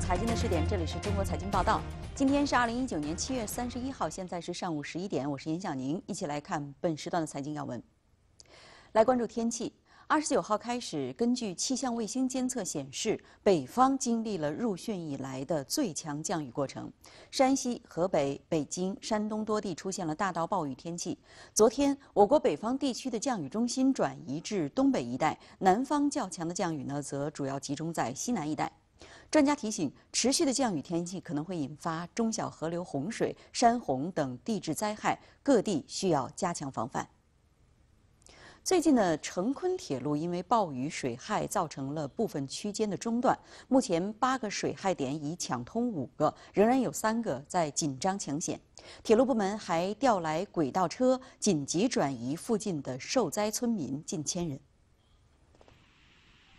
财经的视点，这里是中国财经报道。今天是二零一九年七月三十一号，现在是上午十一点，我是严晓宁，一起来看本时段的财经要闻。来关注天气，二十九号开始，根据气象卫星监测显示，北方经历了入汛以来的最强降雨过程，山西、河北、北京、山东多地出现了大到暴雨天气。昨天，我国北方地区的降雨中心转移至东北一带，南方较强的降雨呢，则主要集中在西南一带。专家提醒，持续的降雨天气可能会引发中小河流洪水、山洪等地质灾害，各地需要加强防范。最近的成昆铁路因为暴雨水害造成了部分区间的中断，目前八个水害点已抢通五个，仍然有三个在紧张抢险。铁路部门还调来轨道车，紧急转移附近的受灾村民近千人。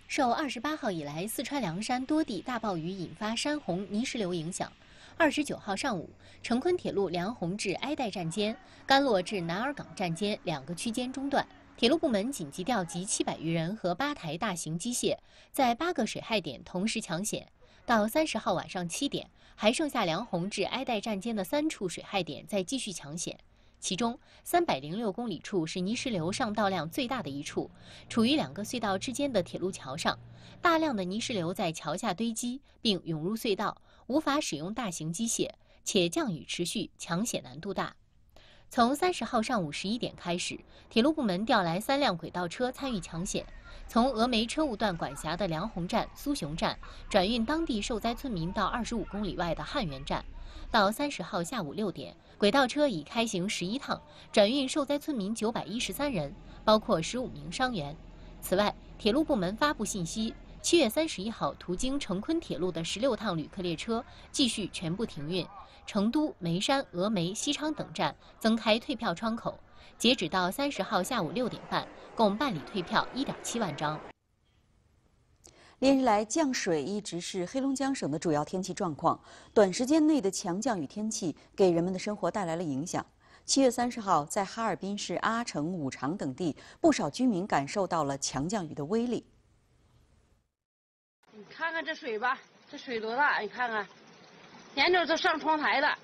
受二十八号以来四川凉山多地大暴雨引发山洪泥石流影响，二十九号上午，成昆铁路凉洪至埃带站间、甘洛至南尔港站间两个区间中断，铁路部门紧急调集七百余人和八台大型机械，在八个水害点同时抢险。到三十号晚上七点，还剩下梁洪至埃带站间的三处水害点在继续抢险。其中，三百零六公里处是泥石流上道量最大的一处，处于两个隧道之间的铁路桥上，大量的泥石流在桥下堆积并涌入隧道，无法使用大型机械，且降雨持续，抢险难度大。从三十号上午十一点开始，铁路部门调来三辆轨道车参与抢险，从峨眉车务段管辖的梁洪站、苏雄站转运当地受灾村民到二十五公里外的汉源站。到三十号下午六点。轨道车已开行十一趟，转运受灾村民九百一十三人，包括十五名伤员。此外，铁路部门发布信息：七月三十一号途经成昆铁路的十六趟旅客列车继续全部停运。成都、眉山、峨眉、西昌等站增开退票窗口。截止到三十号下午六点半，共办理退票一点七万张。连日来，降水一直是黑龙江省的主要天气状况。短时间内的强降雨天气给人们的生活带来了影响。七月三十号，在哈尔滨市阿城、五常等地，不少居民感受到了强降雨的威力。你看看这水吧，这水多大！你看看，年头都上窗台了。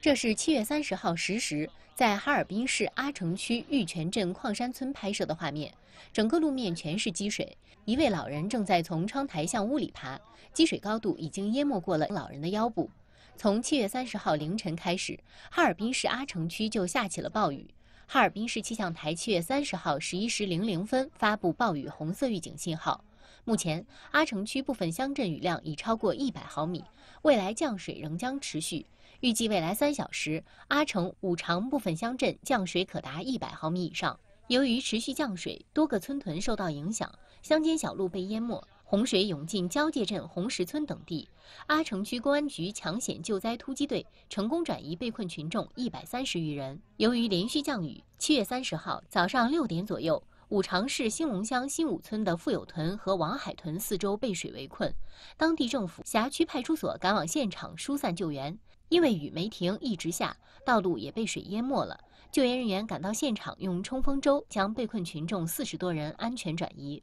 这是七月三十号十时。在哈尔滨市阿城区玉泉镇矿山村拍摄的画面，整个路面全是积水，一位老人正在从窗台向屋里爬，积水高度已经淹没过了老人的腰部。从七月三十号凌晨开始，哈尔滨市阿城区就下起了暴雨，哈尔滨市气象台七月三十号十一时零零分发布暴雨红色预警信号。目前，阿城区部分乡镇雨量已超过一百毫米，未来降水仍将持续。预计未来三小时，阿城五常部分乡镇降水可达一百毫米以上。由于持续降水，多个村屯受到影响，乡间小路被淹没，洪水涌进交界镇红石村等地。阿城区公安局抢险救灾突击队成功转移被困群众一百三十余人。由于连续降雨，七月三十号早上六点左右，五常市兴隆乡新五村的富有屯和王海屯四周被水围困，当地政府、辖区派出所赶往现场疏散救援。因为雨没停，一直下，道路也被水淹没了。救援人员赶到现场，用冲锋舟将被困群众四十多人安全转移。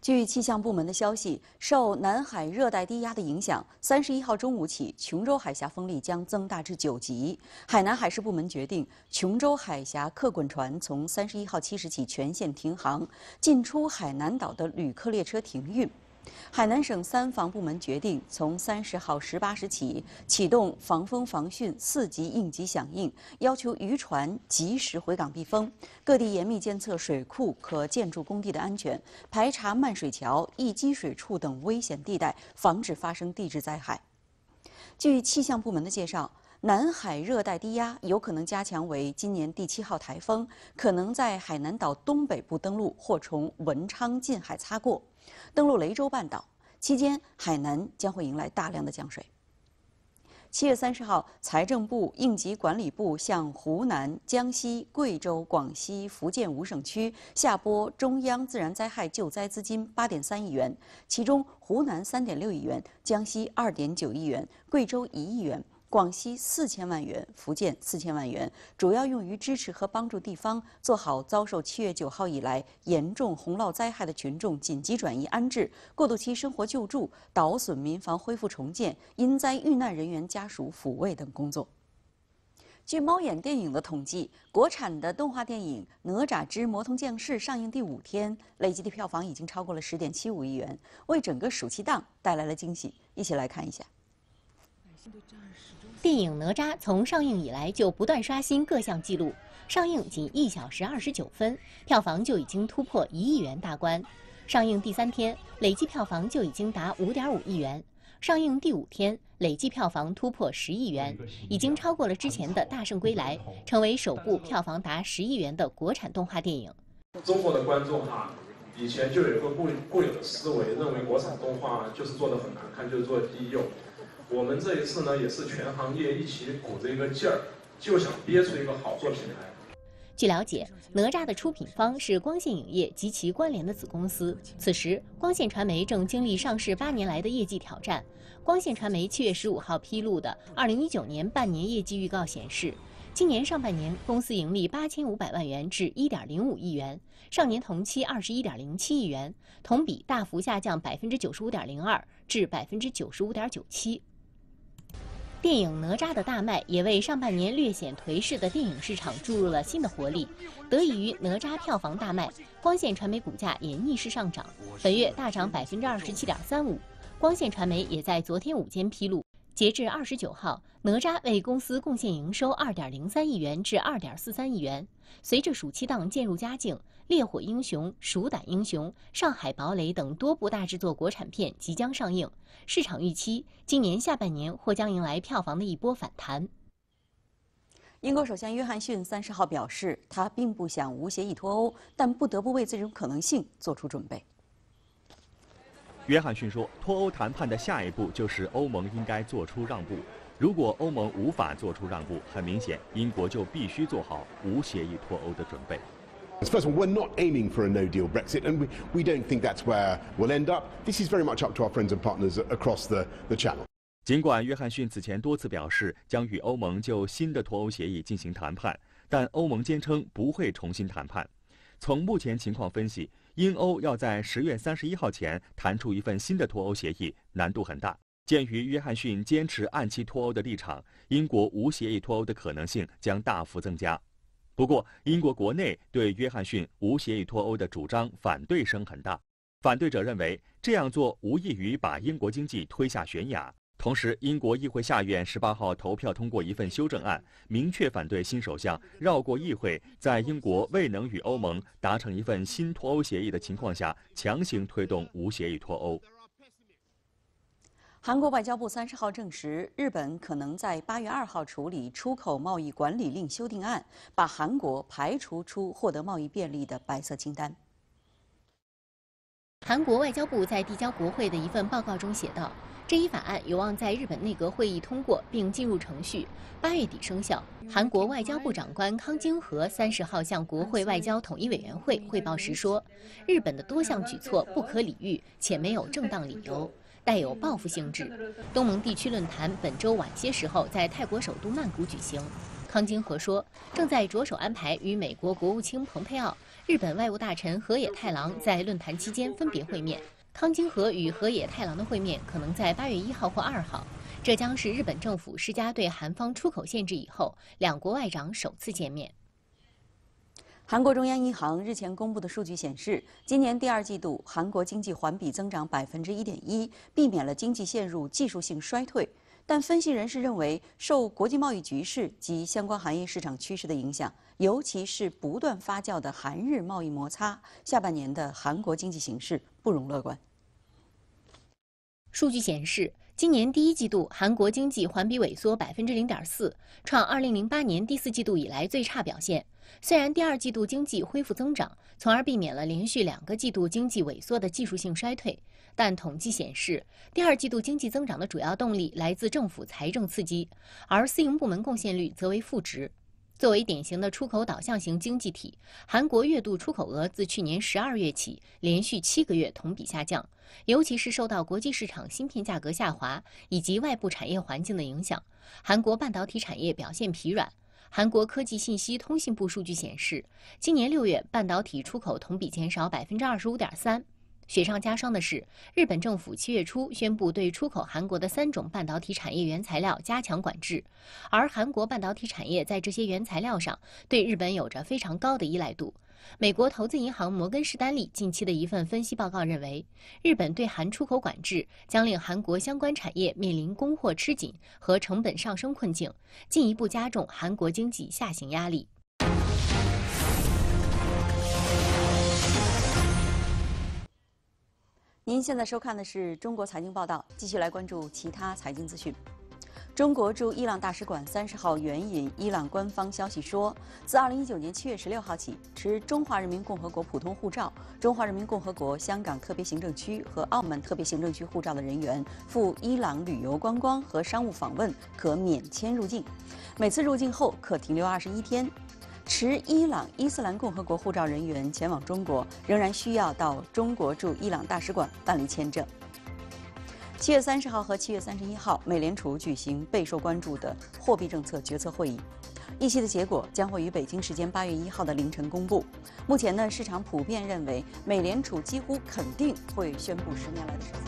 据气象部门的消息，受南海热带低压的影响，三十一号中午起，琼州海峡风力将增大至九级。海南海事部门决定，琼州海峡客滚船从三十一号七时起全线停航，进出海南岛的旅客列车停运。海南省三防部门决定，从三十号十八时起启动防风防汛四级应急响应，要求渔船及时回港避风。各地严密监测水库和建筑工地的安全，排查漫水桥、易积水处等危险地带，防止发生地质灾害。据气象部门的介绍。南海热带低压有可能加强为今年第七号台风，可能在海南岛东北部登陆或从文昌近海擦过，登陆雷州半岛期间，海南将会迎来大量的降水。七月三十号，财政部应急管理部向湖南、江西、贵州、广西、福建五省区下拨中央自然灾害救灾资金八点三亿元，其中湖南三点六亿元，江西二点九亿元，贵州一亿元。广西四千万元，福建四千万元，主要用于支持和帮助地方做好遭受七月九号以来严重洪涝灾害的群众紧急转移安置、过渡期生活救助、倒损民房恢复重建、因灾遇难人员家属抚慰等工作。据猫眼电影的统计，国产的动画电影《哪吒之魔童降世》上映第五天，累计的票房已经超过了十点七五亿元，为整个暑期档带来了惊喜。一起来看一下。电影《哪吒》从上映以来就不断刷新各项纪录，上映仅一小时二十九分，票房就已经突破一亿元大关；上映第三天，累计票房就已经达五点五亿元；上映第五天，累计票房突破十亿元，已经超过了之前的大圣归来，成为首部票房达十亿元的国产动画电影。中国的观众哈，以前就有一个固固有的思维，认为国产动画就是做的很难看，就是做低幼。我们这一次呢，也是全行业一起鼓着一个劲儿，就想憋出一个好作品来。据了解，哪吒的出品方是光线影业及其关联的子公司。此时，光线传媒正经历上市八年来的业绩挑战。光线传媒七月十五号披露的二零一九年半年业绩预告显示，今年上半年公司盈利八千五百万元至一点零五亿元，上年同期二十一点零七亿元，同比大幅下降百分之九十五点零二至百分之九十五点九七。电影《哪吒》的大卖也为上半年略显颓势的电影市场注入了新的活力。得益于《哪吒》票房大卖，光线传媒股价也逆势上涨，本月大涨百分之二十七点三五。光线传媒也在昨天午间披露。截至二十九号，哪吒为公司贡献营收二点零三亿元至二点四三亿元。随着暑期档渐入佳境，《烈火英雄》《鼠胆英雄》《上海堡垒》等多部大制作国产片即将上映，市场预期今年下半年或将迎来票房的一波反弹。英国首相约翰逊三十号表示，他并不想无协议脱欧，但不得不为这种可能性做出准备。约翰逊说：“脱欧谈判的下一步就是欧盟应该做出让步，如果欧盟无法做出让步，很明显，英国就必须做好无协议脱欧的准备。”尽管约翰逊此前多次表示将与欧盟就新的脱欧协议进行谈判，但欧盟坚称不会重新谈判。从目前情况分析。英欧要在十月三十一号前谈出一份新的脱欧协议，难度很大。鉴于约翰逊坚持按期脱欧的立场，英国无协议脱欧的可能性将大幅增加。不过，英国国内对约翰逊无协议脱欧的主张反对声很大，反对者认为这样做无异于把英国经济推下悬崖。同时，英国议会下院十八号投票通过一份修正案，明确反对新首相绕过议会，在英国未能与欧盟达成一份新脱欧协议的情况下，强行推动无协议脱欧。韩国外交部三十号证实，日本可能在八月二号处理出口贸易管理令修订案，把韩国排除出获得贸易便利的白色清单。韩国外交部在递交国会的一份报告中写道。这一法案有望在日本内阁会议通过并进入程序，八月底生效。韩国外交部长官康京和三十号向国会外交统一委员会汇报时说，日本的多项举措不可理喻且没有正当理由，带有报复性质。东盟地区论坛本周晚些时候在泰国首都曼谷举行。康京和说，正在着手安排与美国国务卿蓬佩奥、日本外务大臣河野太郎在论坛期间分别会面。康京和与河野太郎的会面可能在八月一号或二号，这将是日本政府施加对韩方出口限制以后两国外长首次见面。韩国中央银行日前公布的数据显示，今年第二季度韩国经济环比增长百分之一点一，避免了经济陷入技术性衰退。但分析人士认为，受国际贸易局势及相关行业市场趋势的影响。尤其是不断发酵的韩日贸易摩擦，下半年的韩国经济形势不容乐观。数据显示，今年第一季度韩国经济环比萎缩百分之零点四，创二零零八年第四季度以来最差表现。虽然第二季度经济恢复增长，从而避免了连续两个季度经济萎缩的技术性衰退，但统计显示，第二季度经济增长的主要动力来自政府财政刺激，而私营部门贡献率则为负值。作为典型的出口导向型经济体，韩国月度出口额自去年十二月起连续七个月同比下降，尤其是受到国际市场芯片价格下滑以及外部产业环境的影响，韩国半导体产业表现疲软。韩国科技信息通信部数据显示，今年六月半导体出口同比减少百分之二十五点三。雪上加霜的是，日本政府七月初宣布对出口韩国的三种半导体产业原材料加强管制，而韩国半导体产业在这些原材料上对日本有着非常高的依赖度。美国投资银行摩根士丹利近期的一份分析报告认为，日本对韩出口管制将令韩国相关产业面临供货吃紧和成本上升困境，进一步加重韩国经济下行压力。您现在收看的是《中国财经报道》，继续来关注其他财经资讯。中国驻伊朗大使馆三十号援引伊朗官方消息说，自二零一九年七月十六号起，持中华人民共和国普通护照、中华人民共和国香港特别行政区和澳门特别行政区护照的人员赴伊朗旅游观光和商务访问，可免签入境，每次入境后可停留二十一天。持伊朗伊斯兰共和国护照人员前往中国，仍然需要到中国驻伊朗大使馆办理签证。七月三十号和七月三十一号，美联储举行备受关注的货币政策决策会议，议息的结果将会于北京时间八月一号的凌晨公布。目前呢，市场普遍认为，美联储几乎肯定会宣布十年来的。